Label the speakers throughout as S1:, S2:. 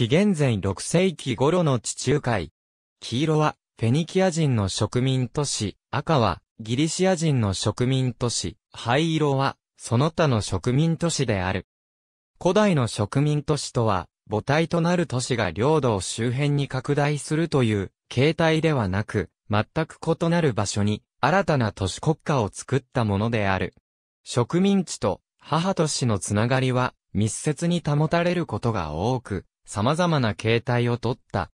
S1: 紀元前6世紀頃の地中海。黄色は、フェニキア人の植民都市、赤は、ギリシア人の植民都市、灰色は、その他の植民都市である。古代の植民都市とは、母体となる都市が領土を周辺に拡大するという形態ではなく、全く異なる場所に新たな都市国家を作ったものである。植民地と母都市のつながりは密接に保たれることが多く、様々な形態をとった。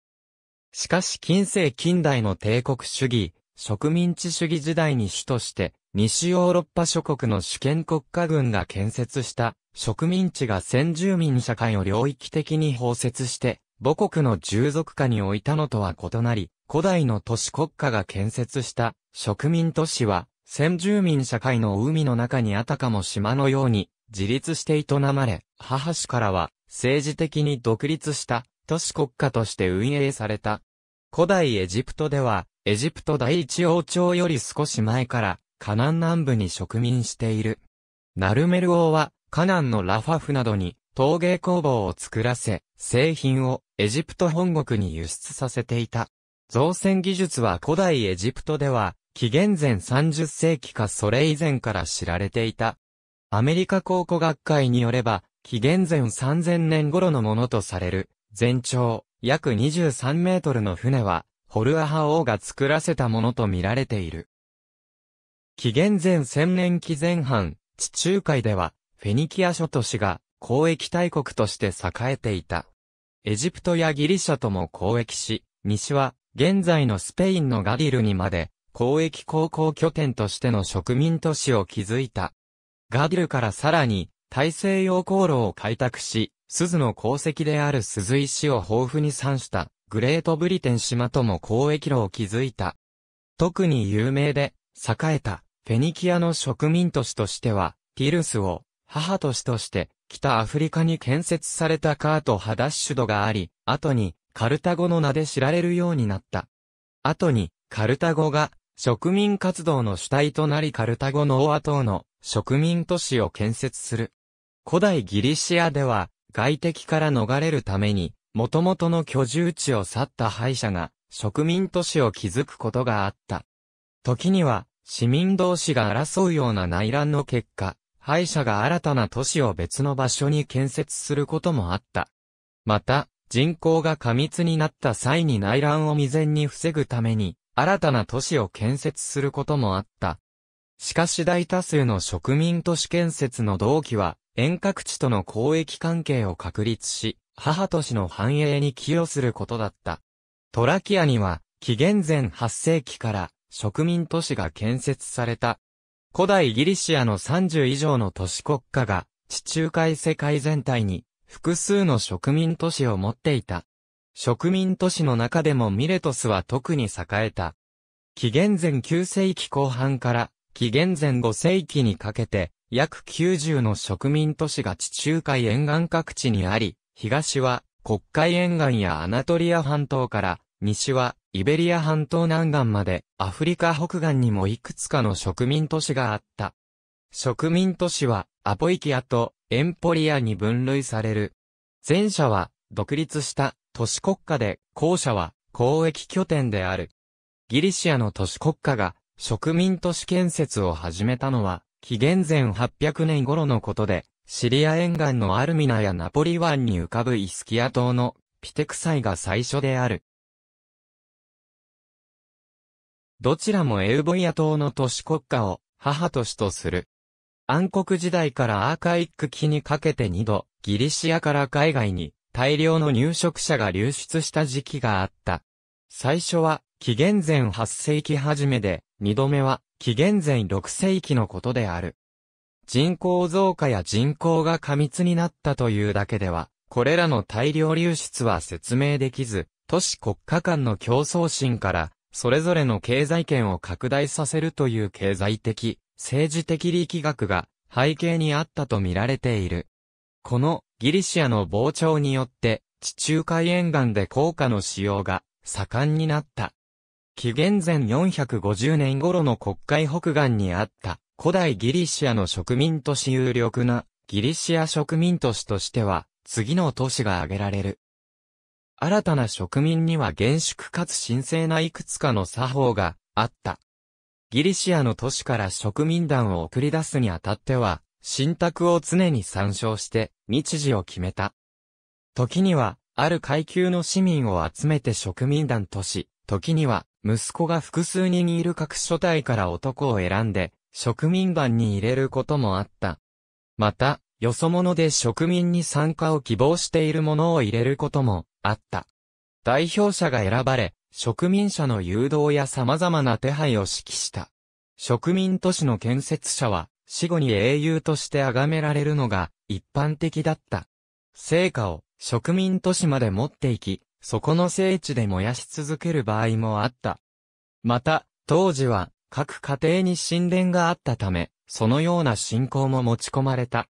S1: しかし近世近代の帝国主義、植民地主義時代に主として、西ヨーロッパ諸国の主権国家軍が建設した植民地が先住民社会を領域的に包摂して、母国の従属下に置いたのとは異なり、古代の都市国家が建設した植民都市は、先住民社会の海の中にあたかも島のように自立して営まれ、母主からは政治的に独立した都市国家として運営された。古代エジプトでは、エジプト第一王朝より少し前から、カナン南部に植民している。ナルメル王は、カナンのラファフなどに、陶芸工房を作らせ、製品をエジプト本国に輸出させていた。造船技術は古代エジプトでは、紀元前30世紀かそれ以前から知られていた。アメリカ考古学会によれば、紀元前3000年頃のものとされる、全長約23メートルの船は、ホルアハ王が作らせたものと見られている。紀元前1000年紀前半、地中海では、フェニキア諸都市が交易大国として栄えていた。エジプトやギリシャとも交易し、西は現在のスペインのガディルにまで交易航行拠点としての植民都市を築いた。ガディルからさらに大西洋航路を開拓し、鈴の功績である鈴石を豊富に産したグレートブリテン島とも交易路を築いた。特に有名で、栄えたフェニキアの植民都市としては、ティルスを母都市として北アフリカに建設されたカート・ハダッシュドがあり、後にカルタゴの名で知られるようになった。後にカルタゴが植民活動の主体となりカルタゴのオア島の植民都市を建設する。古代ギリシアでは、外敵から逃れるために、元々の居住地を去った敗者が、植民都市を築くことがあった。時には、市民同士が争うような内乱の結果、敗者が新たな都市を別の場所に建設することもあった。また、人口が過密になった際に内乱を未然に防ぐために、新たな都市を建設することもあった。しかし大多数の植民都市建設の動機は、遠隔地との交易関係を確立し、母都市の繁栄に寄与することだった。トラキアには、紀元前8世紀から植民都市が建設された。古代ギリシアの30以上の都市国家が、地中海世界全体に複数の植民都市を持っていた。植民都市の中でもミレトスは特に栄えた。紀元前9世紀後半から紀元前5世紀にかけて約90の植民都市が地中海沿岸各地にあり、東は国海沿岸やアナトリア半島から、西はイベリア半島南岸まで、アフリカ北岸にもいくつかの植民都市があった。植民都市は、アポイキアとエンポリアに分類される。前者は、独立した都市国家で、後者は交易拠点である。ギリシアの都市国家が植民都市建設を始めたのは、紀元前800年頃のことで、シリア沿岸のアルミナやナポリ湾に浮かぶイスキア島のピテクサイが最初である。どちらもエウボイア島の都市国家を母都市とする。暗黒時代からアーカイック期にかけて二度、ギリシアから海外に大量の入植者が流出した時期があった。最初は紀元前8世紀初めで、二度目は紀元前6世紀のことである。人口増加や人口が過密になったというだけでは、これらの大量流出は説明できず、都市国家間の競争心から、それぞれの経済圏を拡大させるという経済的、政治的力学が背景にあったと見られている。このギリシアの膨張によって地中海沿岸で効果の使用が盛んになった。紀元前450年頃の国会北岸にあった古代ギリシアの植民都市有力なギリシア植民都市としては次の都市が挙げられる。新たな植民には厳粛かつ神聖ないくつかの作法があった。ギリシアの都市から植民団を送り出すにあたっては、信託を常に参照して日時を決めた。時には、ある階級の市民を集めて植民団とし、時には、息子が複数人いる各所帯から男を選んで、植民番に入れることもあった。また、よそ者で植民に参加を希望している者を入れることもあった。代表者が選ばれ、植民者の誘導や様々な手配を指揮した。植民都市の建設者は、死後に英雄として崇められるのが一般的だった。成果を植民都市まで持っていき、そこの聖地で燃やし続ける場合もあった。また、当時は、各家庭に神殿があったため、そのような信仰も持ち込まれた。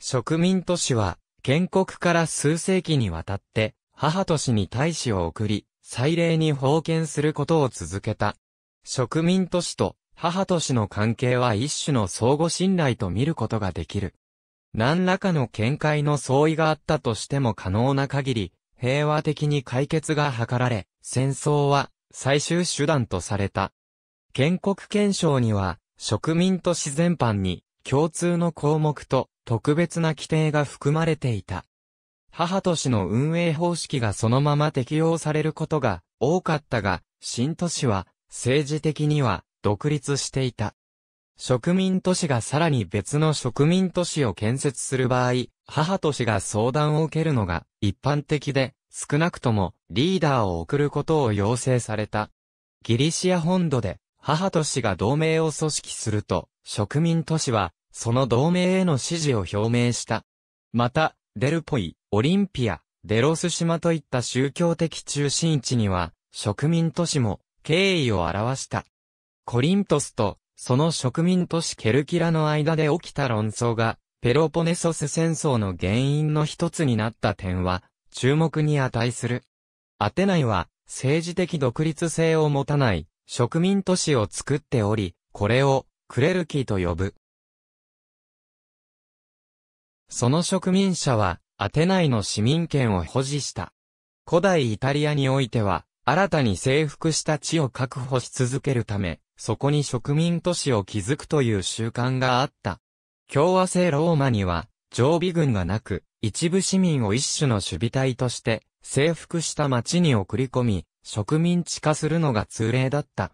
S1: 植民都市は、建国から数世紀にわたって、母都市に大使を送り、祭礼に奉献することを続けた。植民都市と母都市の関係は一種の相互信頼と見ることができる。何らかの見解の相違があったとしても可能な限り、平和的に解決が図られ、戦争は最終手段とされた。建国憲章には、植民都市全般に共通の項目と特別な規定が含まれていた。母都市の運営方式がそのまま適用されることが多かったが、新都市は政治的には独立していた。植民都市がさらに別の植民都市を建設する場合、母都市が相談を受けるのが一般的で、少なくともリーダーを送ることを要請された。ギリシア本土で、母都市が同盟を組織すると、植民都市は、その同盟への支持を表明した。また、デルポイ、オリンピア、デロス島といった宗教的中心地には、植民都市も、敬意を表した。コリントスと、その植民都市ケルキラの間で起きた論争が、ペロポネソス戦争の原因の一つになった点は、注目に値する。アテナイは、政治的独立性を持たない、植民都市を作っており、これを、クレルキーと呼ぶ。その植民者は、アテナイの市民権を保持した。古代イタリアにおいては、新たに征服した地を確保し続けるため、そこに植民都市を築くという習慣があった。共和制ローマには、常備軍がなく、一部市民を一種の守備隊として、征服した町に送り込み、植民地化するのが通例だった。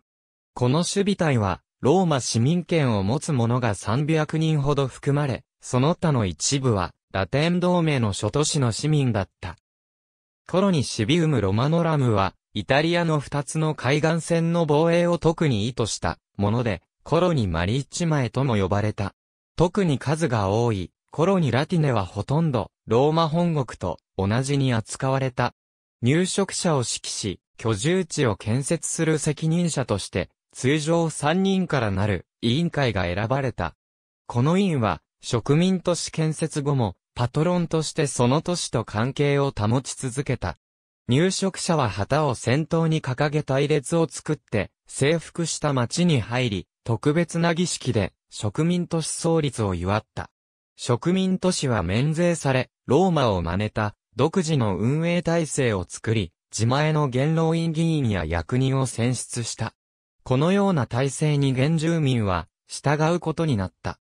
S1: この守備隊は、ローマ市民権を持つ者が300人ほど含まれ、その他の一部は、ラテン同盟の諸都市の市民だった。コロニシビウム・ロマノラムは、イタリアの二つの海岸線の防衛を特に意図したもので、コロニ・マリッチエとも呼ばれた。特に数が多い頃にラティネはほとんどローマ本国と同じに扱われた。入植者を指揮し、居住地を建設する責任者として、通常3人からなる委員会が選ばれた。この委員は、植民都市建設後も、パトロンとしてその都市と関係を保ち続けた。入植者は旗を先頭に掲げ隊列を作って、征服した町に入り、特別な儀式で、植民都市創立を祝った。植民都市は免税され、ローマを真似た独自の運営体制を作り、自前の元老院議員や役人を選出した。このような体制に原住民は従うことになった。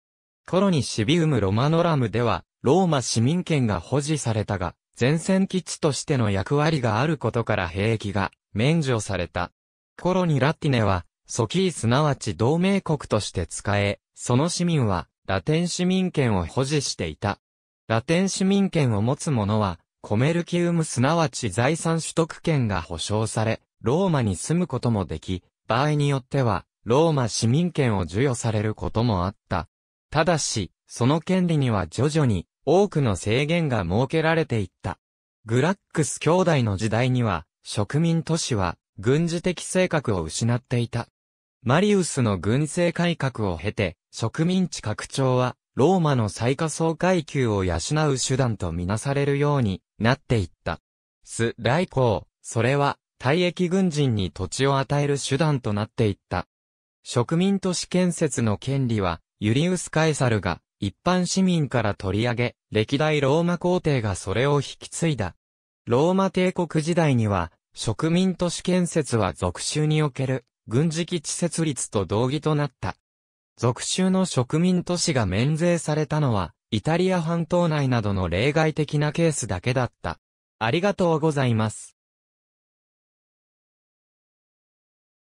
S1: コロニシビウム・ロマノラムでは、ローマ市民権が保持されたが、前線基地としての役割があることから兵役が免除された。コロニラティネは、ソキーすなわち同盟国として使え、その市民は、ラテン市民権を保持していた。ラテン市民権を持つ者は、コメルキウムすなわち財産取得権が保障され、ローマに住むこともでき、場合によっては、ローマ市民権を授与されることもあった。ただし、その権利には徐々に多くの制限が設けられていった。グラックス兄弟の時代には、植民都市は軍事的性格を失っていた。マリウスの軍政改革を経て、植民地拡張は、ローマの最下層階級を養う手段とみなされるようになっていった。ス・ライコー、それは、退役軍人に土地を与える手段となっていった。植民都市建設の権利は、ユリウス・カエサルが、一般市民から取り上げ、歴代ローマ皇帝がそれを引き継いだ。ローマ帝国時代には、植民都市建設は属州における軍事基地設立と同義となった。属州の植民都市が免税されたのは、イタリア半島内などの例外的なケースだけだった。ありがとうございます。